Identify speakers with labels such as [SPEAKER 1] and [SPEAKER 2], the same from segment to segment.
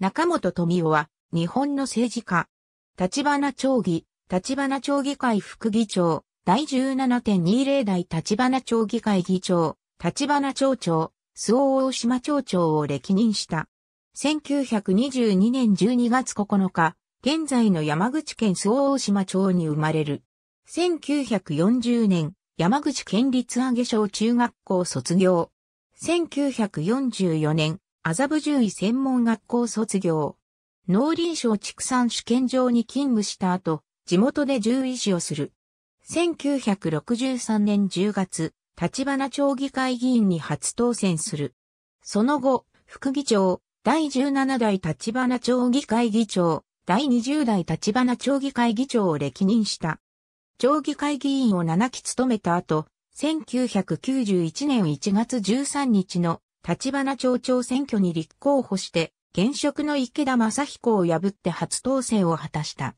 [SPEAKER 1] 中本富夫は、日本の政治家。
[SPEAKER 2] 立花町議、立花町議会副議長、第17.20代立花町議会議長、立花町長、諏訪大島町長を歴任した。1922年12月9日、現在の山口県諏訪大島町に生まれる。1940年、山口県立上げ小中学校卒業。1944年、麻布獣医専門学校卒業。農林省畜産試験場に勤務した後、地元で獣医師をする。1963年10月、立花町議会議員に初当選する。その後、副議長、第17代立花町議会議長、第20代立花町議会議長を歴任した。町議会議員を7期務めた後、1991年1月13日の立花町長選挙に立候補して、現職の池田正彦を破って初当選を果たした。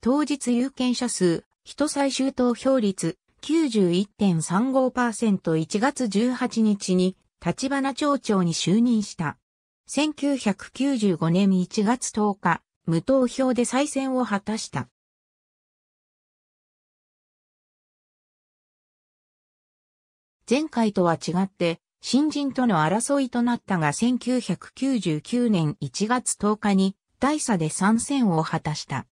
[SPEAKER 2] 当日有権者数、人最終投票率 91.35%1 月18日に立花町長に就任した。
[SPEAKER 1] 1995年1月10日、無投票で再選を果たした。前回とは違って、新人との争いとなったが
[SPEAKER 2] 1999年1月10日に大差で参戦を果たした。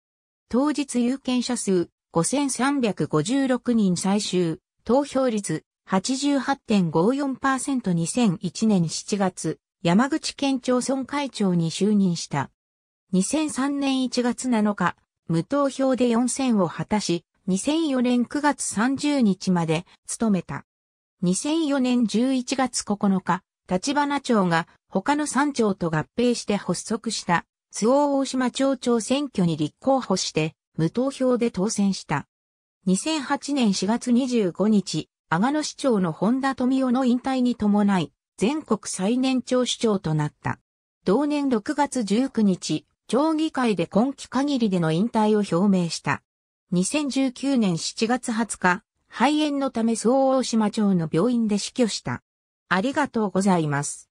[SPEAKER 2] 当日有権者数5356人最終、投票率 88.54%2001 年7月、山口県町村会長に就任した。2003年1月7日、無投票で4選を果たし、2004年9月30日まで務めた。2004年11月9日、立花町が他の3町と合併して発足した、津防大島町長選挙に立候補して、無投票で当選した。2008年4月25日、阿賀野市長の本田富夫の引退に伴い、全国最年長市長となった。同年6月19日、町議会で今期限りでの引退を表明した。2019年7月20日、肺炎のため総大
[SPEAKER 1] 島町の病院で死去した。ありがとうございます。